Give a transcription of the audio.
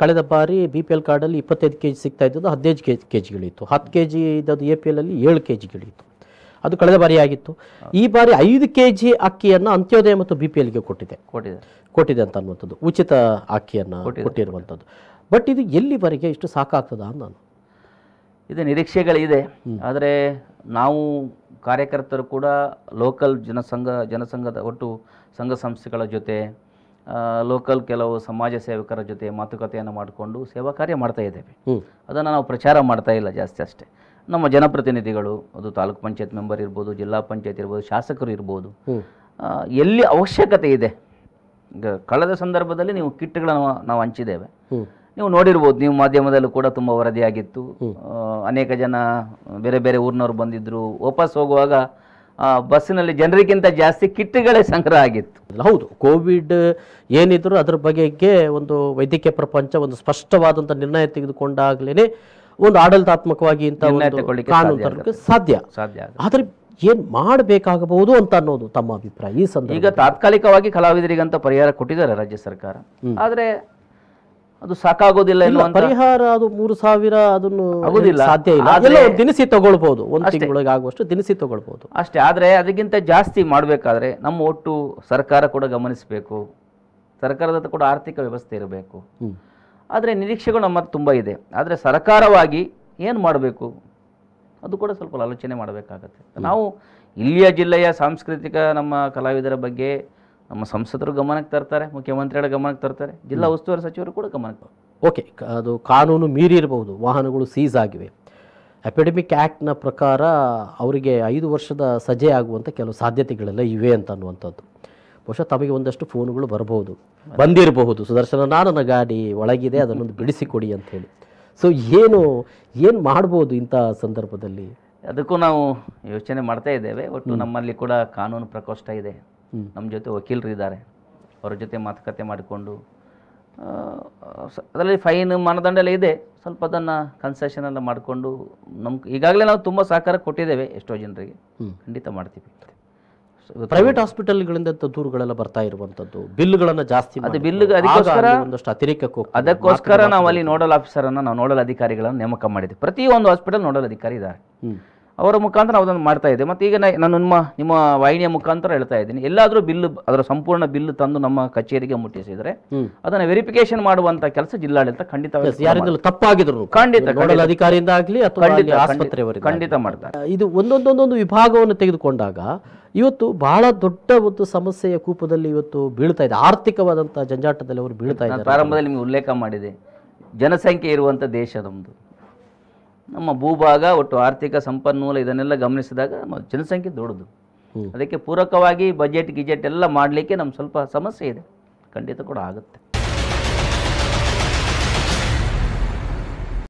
ಕಳೆದ ಬಾರಿ B P L ಕಾರ್ಡಲ್ಲಿ ಇಪ್ಪತ್ತೈದು ಕೆ ಜಿ ಸಿಗ್ತಾ ಇದ್ದದ್ದು ಹದಿನೈದು ಕೆ ಕೆ ಜಿಗಳಿತ್ತು ಹತ್ತು ಕೆ ಜಿ ಇದ್ದದ್ದು ಎ ಪಿ ಎಲ್ಲಲ್ಲಿ ಏಳು ಕೆ ಜಿಗಳಿತ್ತು ಅದು ಕಳೆದ ಬಾರಿ ಆಗಿತ್ತು ಈ ಬಾರಿ ಐದು ಕೆ ಜಿ ಅಕ್ಕಿಯನ್ನು ಅಂತ್ಯೋದಯ ಮತ್ತು ಬಿ ಪಿ ಎಲ್ಗೆ ಕೊಟ್ಟಿದೆ ಕೊಟ್ಟಿದೆ ಅಂತ ಅನ್ನುವಂಥದ್ದು ಉಚಿತ ಅಕ್ಕಿಯನ್ನು ಕೊಟ್ಟಿರುವಂಥದ್ದು ಬಟ್ ಇದು ಎಲ್ಲಿವರೆಗೆ ಇಷ್ಟು ಸಾಕಾಗ್ತದ ನಾನು ಇದು ನಿರೀಕ್ಷೆಗಳಿದೆ ಆದರೆ ನಾವು ಕಾರ್ಯಕರ್ತರು ಕೂಡ ಲೋಕಲ್ ಜನಸಂಘ ಜನಸಂಘದ ಒಟ್ಟು ಸಂಘ ಸಂಸ್ಥೆಗಳ ಜೊತೆ ಲೋಕಲ್ ಕೆಲವು ಸಮಾಜ ಸೇವಕರ ಜೊತೆ ಮಾತುಕತೆಯನ್ನು ಮಾಡಿಕೊಂಡು ಸೇವಾ ಕಾರ್ಯ ಮಾಡ್ತಾ ಇದ್ದೇವೆ ಅದನ್ನು ನಾವು ಪ್ರಚಾರ ಮಾಡ್ತಾ ಇಲ್ಲ ಜಾಸ್ತಿ ಅಷ್ಟೇ ನಮ್ಮ ಜನಪ್ರತಿನಿಧಿಗಳು ಅದು ತಾಲೂಕ್ ಪಂಚಾಯತ್ ಮೆಂಬರ್ ಇರ್ಬೋದು ಜಿಲ್ಲಾ ಪಂಚಾಯತ್ ಇರ್ಬೋದು ಶಾಸಕರು ಇರ್ಬೋದು ಎಲ್ಲಿ ಅವಶ್ಯಕತೆ ಇದೆ ಈಗ ಕಳೆದ ಸಂದರ್ಭದಲ್ಲಿ ನೀವು ಕಿಟ್ಗಳನ್ನು ನಾವು ಹಂಚಿದ್ದೇವೆ ನೀವು ನೋಡಿರ್ಬೋದು ನೀವು ಮಾಧ್ಯಮದಲ್ಲೂ ಕೂಡ ತುಂಬ ವರದಿಯಾಗಿತ್ತು ಅನೇಕ ಜನ ಬೇರೆ ಬೇರೆ ಊರಿನವ್ರು ಬಂದಿದ್ದರು ವಾಪಸ್ ಹೋಗುವಾಗ ಬಸ್ಸಿನಲ್ಲಿ ಜನರಿಗಿಂತ ಜಾಸ್ತಿ ಕಿಟ್ಗಳೇ ಸಂಗ್ರಹ ಆಗಿತ್ತು ಹೌದು ಕೋವಿಡ್ ಏನಿದ್ರು ಅದರ ಬಗೆಗೆ ಒಂದು ವೈದ್ಯಕೀಯ ಪ್ರಪಂಚ ಒಂದು ಸ್ಪಷ್ಟವಾದಂಥ ನಿರ್ಣಯ ತೆಗೆದುಕೊಂಡಾಗ್ಲೇ ಒಂದು ಆಡಳಿತಾತ್ಮಕವಾಗಿ ಇಂಥ ಕಾನೂನು ಸಾಧ್ಯ ಸಾಧ್ಯ ಆದರೆ ಏನು ಮಾಡಬೇಕಾಗಬಹುದು ಅಂತ ಅನ್ನೋದು ತಮ್ಮ ಅಭಿಪ್ರಾಯ ಈ ಸಂದರ್ಭ ಈಗ ತಾತ್ಕಾಲಿಕವಾಗಿ ಕಲಾವಿದರಿಗಂತ ಪರಿಹಾರ ಕೊಟ್ಟಿದ್ದಾರೆ ರಾಜ್ಯ ಸರ್ಕಾರ ಆದರೆ ಅದು ಸಾಕಾಗೋದಿಲ್ಲ ಪರಿಹಾರ ಅದು ಮೂರು ಸಾವಿರ ಅದನ್ನು ಸಾಧ್ಯ ಇಲ್ಲ ದಿನಸಿ ತಗೊಳ್ಬಹುದು ಒಂದು ತಿಂಗಳಿಗೆ ಆಗುವಷ್ಟು ದಿನಸಿ ತಗೊಳ್ಬಹುದು ಅಷ್ಟೇ ಆದ್ರೆ ಅದಕ್ಕಿಂತ ಜಾಸ್ತಿ ಮಾಡಬೇಕಾದ್ರೆ ನಮ್ಮ ಒಟ್ಟು ಸರ್ಕಾರ ಕೂಡ ಗಮನಿಸಬೇಕು ಸರ್ಕಾರದ ಕೂಡ ಆರ್ಥಿಕ ವ್ಯವಸ್ಥೆ ಇರಬೇಕು ಆದರೆ ನಿರೀಕ್ಷೆಗಳು ನಮ್ಮ ತುಂಬಾ ಇದೆ ಆದರೆ ಸರ್ಕಾರವಾಗಿ ಏನು ಮಾಡಬೇಕು ಅದು ಕೂಡ ಸ್ವಲ್ಪ ಆಲೋಚನೆ ಮಾಡಬೇಕಾಗತ್ತೆ ನಾವು ಇಲ್ಲಿಯ ಜಿಲ್ಲೆಯ ಸಾಂಸ್ಕೃತಿಕ ನಮ್ಮ ಕಲಾವಿದರ ಬಗ್ಗೆ ನಮ್ಮ ಸಂಸದರು ಗಮನಕ್ಕೆ ತರ್ತಾರೆ ಮುಖ್ಯಮಂತ್ರಿಗಳ ಗಮನಕ್ಕೆ ತರ್ತಾರೆ ಜಿಲ್ಲಾ ಉಸ್ತುವಾರಿ ಸಚಿವರು ಕೂಡ ಗಮನಕ್ಕೆ ಓಕೆ ಅದು ಕಾನೂನು ಮೀರಿರಬಹುದು ವಾಹನಗಳು ಸೀಸ್ ಆಗಿವೆ ಅಪಿಡೆಮಿಕ್ ಆ್ಯಕ್ಟ್ನ ಪ್ರಕಾರ ಅವರಿಗೆ ಐದು ವರ್ಷದ ಸಜೆ ಆಗುವಂಥ ಕೆಲವು ಸಾಧ್ಯತೆಗಳೆಲ್ಲ ಇವೆ ಅಂತ ಅನ್ನುವಂಥದ್ದು ಬಹುಶಃ ತಮಗೆ ಒಂದಷ್ಟು ಫೋನ್ಗಳು ಬರಬಹುದು ಬಂದಿರಬಹುದು ಸುದರ್ಶನ ನಾನು ನನ್ನ ಗಾಡಿ ಒಳಗಿದೆ ಅದನ್ನೊಂದು ಬಿಡಿಸಿಕೊಡಿ ಅಂತ ಹೇಳಿ ಸೊ ಏನು ಏನು ಮಾಡ್ಬೋದು ಇಂಥ ಸಂದರ್ಭದಲ್ಲಿ ಅದಕ್ಕೂ ನಾವು ಯೋಚನೆ ಮಾಡ್ತಾ ಇದ್ದೇವೆ ಒಟ್ಟು ನಮ್ಮಲ್ಲಿ ಕೂಡ ಕಾನೂನು ಪ್ರಕೋಷ್ಠ ಇದೆ ನಮ್ಮ ಜೊತೆ ವಕೀಲರು ಇದ್ದಾರೆ ಅವ್ರ ಜೊತೆ ಮಾತುಕತೆ ಮಾಡಿಕೊಂಡು ಅದರಲ್ಲಿ ಫೈನ್ ಮಾನದಂಡ ಎಲ್ಲ ಇದೆ ಸ್ವಲ್ಪ ಅದನ್ನು ಕನ್ಸೆಷನ್ ಎಲ್ಲ ಮಾಡಿಕೊಂಡು ನಮ್ಮ ಈಗಾಗಲೇ ನಾವು ತುಂಬ ಸಹಕಾರ ಕೊಟ್ಟಿದ್ದೇವೆ ಎಷ್ಟೋ ಜನರಿಗೆ ಖಂಡಿತ ಮಾಡ್ತೀವಿ ಪ್ರೈವೇಟ್ ಹಾಸ್ಪಿಟಲ್ಗಳಿಂದ ದೂರುಗಳೆಲ್ಲ ಬರ್ತಾ ಇರುವಂಥದ್ದು ಬಿಲ್ಗಳನ್ನು ಜಾಸ್ತಿ ಅದು ಬಿಲ್ ಅದಕ್ಕೋಸ್ಕರ ಒಂದಷ್ಟು ಅತಿರೇಕಕ್ಕೂ ಅದಕ್ಕೋಸ್ಕರ ನಾವು ಅಲ್ಲಿ ನೋಡಲ್ ಆಫೀಸರನ್ನು ನಾವು ನೋಡಲ್ ಅಧಿಕಾರಿಗಳನ್ನು ನೇಮಕ ಮಾಡಿದ್ದೀವಿ ಪ್ರತಿಯೊಂದು ಹಾಸ್ಪಿಟಲ್ ನೋಡಲ್ ಅಧಿಕಾರಿ ಇದ್ದಾರೆ ಅವರ ಮುಖಾಂತರ ಅದನ್ನು ಮಾಡ್ತಾ ಇದ್ದೆ ಮತ್ತು ಈಗ ನಾನು ನಿಮ್ಮ ನಿಮ್ಮ ವಾಹಿನಿಯ ಮುಖಾಂತರ ಹೇಳ್ತಾ ಇದ್ದೀನಿ ಎಲ್ಲಾದರೂ ಬಿಲ್ ಅದರ ಸಂಪೂರ್ಣ ಬಿಲ್ ತಂದು ನಮ್ಮ ಕಚೇರಿಗೆ ಮುಟ್ಟಿಸಿದರೆ ಅದನ್ನು ವೆರಿಫಿಕೇಶನ್ ಮಾಡುವಂತ ಕೆಲಸ ಜಿಲ್ಲಾಡಳಿತ ಖಂಡಿತ ತಪ್ಪಾಗಿದ್ರು ಖಂಡಿತ ಅಧಿಕಾರಿಯಿಂದ ಆಗಲಿ ಅಥವಾ ಖಂಡಿತ ಮಾಡ್ತಾರೆ ಇದು ಒಂದೊಂದೊಂದೊಂದು ವಿಭಾಗವನ್ನು ತೆಗೆದುಕೊಂಡಾಗ ಇವತ್ತು ಬಹಳ ದೊಡ್ಡ ಒಂದು ಸಮಸ್ಯೆಯ ಕೂಪದಲ್ಲಿ ಇವತ್ತು ಬೀಳ್ತಾ ಇದೆ ಆರ್ಥಿಕವಾದಂತಹ ಜಂಜಾಟದಲ್ಲಿ ಅವರು ಬೀಳ್ತಾ ಇದ್ದಾರೆ ಪ್ರಾರಂಭದಲ್ಲಿ ನಿಮಗೆ ಉಲ್ಲೇಖ ಮಾಡಿದೆ ಜನಸಂಖ್ಯೆ ಇರುವಂತ ದೇಶ ನಮ್ಮದು ನಮ್ಮ ಭೂಭಾಗ ಒಟ್ಟು ಆರ್ಥಿಕ ಸಂಪನ್ಮೂಲ ಇದನ್ನೆಲ್ಲ ಗಮನಿಸಿದಾಗ ನಮ್ಮ ಜನಸಂಖ್ಯೆ ದೊಡ್ಡದು ಅದಕ್ಕೆ ಪೂರಕವಾಗಿ ಬಜೆಟ್ ಗಿಜೆಟ್ ಎಲ್ಲ ಮಾಡಲಿಕ್ಕೆ ನಮ್ಮ ಸ್ವಲ್ಪ ಸಮಸ್ಯೆ ಇದೆ ಖಂಡಿತ ಕೂಡ ಆಗುತ್ತೆ